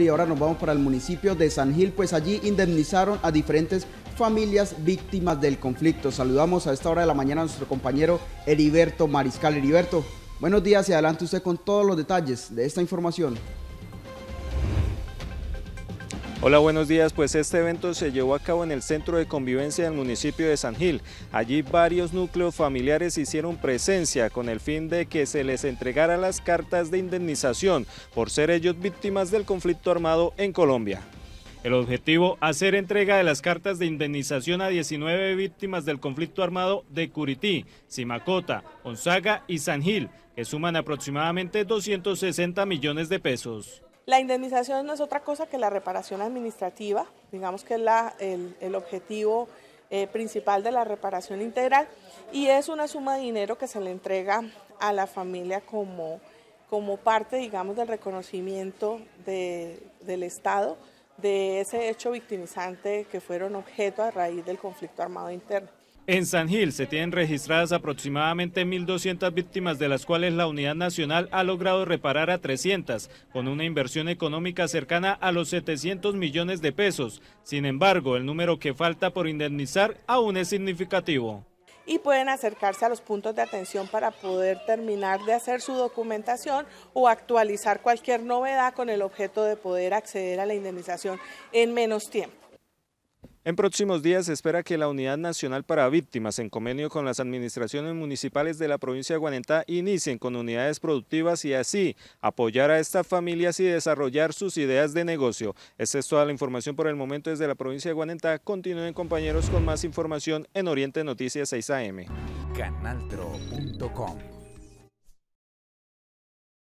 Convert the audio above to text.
Y ahora nos vamos para el municipio de San Gil, pues allí indemnizaron a diferentes familias víctimas del conflicto. Saludamos a esta hora de la mañana a nuestro compañero Heriberto Mariscal. Heriberto, buenos días y adelante usted con todos los detalles de esta información. Hola, buenos días. Pues este evento se llevó a cabo en el Centro de Convivencia del municipio de San Gil. Allí varios núcleos familiares hicieron presencia con el fin de que se les entregara las cartas de indemnización por ser ellos víctimas del conflicto armado en Colombia. El objetivo, hacer entrega de las cartas de indemnización a 19 víctimas del conflicto armado de Curití, Simacota, Onzaga y San Gil, que suman aproximadamente 260 millones de pesos. La indemnización no es otra cosa que la reparación administrativa, digamos que es la, el, objetivo eh, principal de la reparación integral y es una suma de dinero que se le entrega a la familia como, como parte, digamos, del reconocimiento del Estado de ese hecho victimizante que fueron objeto a raíz del conflicto armado interno. En San Gil se tienen registradas aproximadamente 1.200 víctimas, de las cuales la Unidad Nacional ha logrado reparar a 300, con una inversión económica cercana a los 700 millones de pesos. Sin embargo, el número que falta por indemnizar aún es significativo. Y pueden acercarse a los puntos de atención para poder terminar de hacer su documentación o actualizar cualquier novedad con el objeto de poder acceder a la indemnización en menos tiempo. En próximos días se espera que la Unidad Nacional para Víctimas, en convenio con las administraciones municipales de la provincia de Guanentá, inicien con unidades productivas y así apoyar a estas familias y desarrollar sus ideas de negocio. Esta es toda la información por el momento desde la provincia de Guanentá. Continúen compañeros con más información en Oriente Noticias 6 AM. Canaltro.com